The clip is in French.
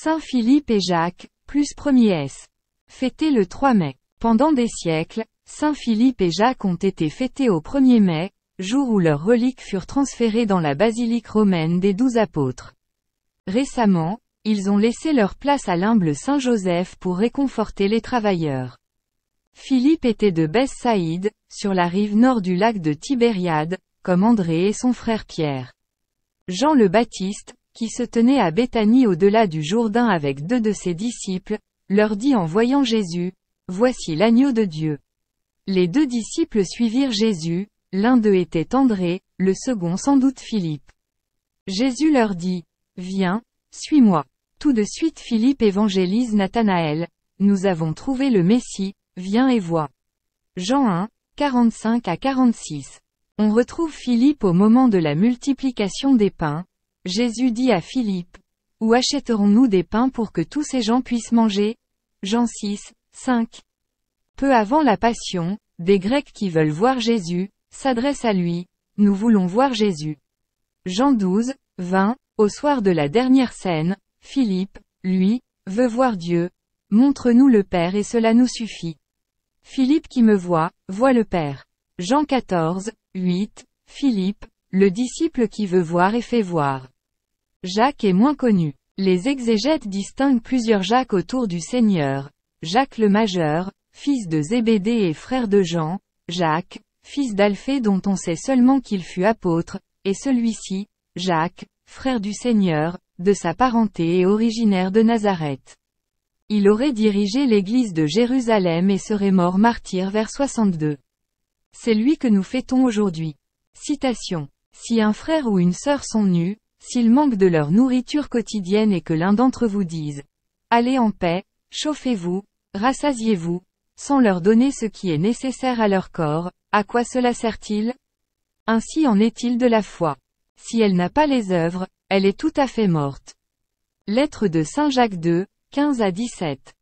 Saint Philippe et Jacques, plus 1er S. Fêté le 3 mai. Pendant des siècles, Saint Philippe et Jacques ont été fêtés au 1er mai, jour où leurs reliques furent transférées dans la basilique romaine des douze apôtres. Récemment, ils ont laissé leur place à l'humble Saint Joseph pour réconforter les travailleurs. Philippe était de Bethsaïde, sur la rive nord du lac de Tibériade, comme André et son frère Pierre. Jean le Baptiste, qui se tenait à Béthanie au-delà du Jourdain avec deux de ses disciples, leur dit en voyant Jésus, Voici l'agneau de Dieu. Les deux disciples suivirent Jésus, l'un d'eux était André, le second sans doute Philippe. Jésus leur dit, Viens, suis-moi. Tout de suite Philippe évangélise Nathanaël, Nous avons trouvé le Messie, viens et vois. Jean 1, 45 à 46. On retrouve Philippe au moment de la multiplication des pains, Jésus dit à Philippe, Où achèterons-nous des pains pour que tous ces gens puissent manger Jean 6, 5. Peu avant la Passion, des Grecs qui veulent voir Jésus, s'adressent à lui, Nous voulons voir Jésus. Jean 12, 20, au soir de la dernière scène, Philippe, lui, veut voir Dieu. Montre-nous le Père et cela nous suffit. Philippe qui me voit, voit le Père. Jean 14, 8, Philippe, le disciple qui veut voir et fait voir. Jacques est moins connu. Les exégètes distinguent plusieurs Jacques autour du Seigneur. Jacques le Majeur, fils de Zébédée et frère de Jean, Jacques, fils d'Alphée dont on sait seulement qu'il fut apôtre, et celui-ci, Jacques, frère du Seigneur, de sa parenté et originaire de Nazareth. Il aurait dirigé l'église de Jérusalem et serait mort martyr vers 62. C'est lui que nous fêtons aujourd'hui. Citation. Si un frère ou une sœur sont nus, s'ils manquent de leur nourriture quotidienne et que l'un d'entre vous dise ⁇ Allez en paix, chauffez-vous, rassasiez-vous ⁇ sans leur donner ce qui est nécessaire à leur corps, à quoi cela sert-il Ainsi en est-il de la foi. Si elle n'a pas les œuvres, elle est tout à fait morte. Lettre de Saint Jacques II, 15 à 17.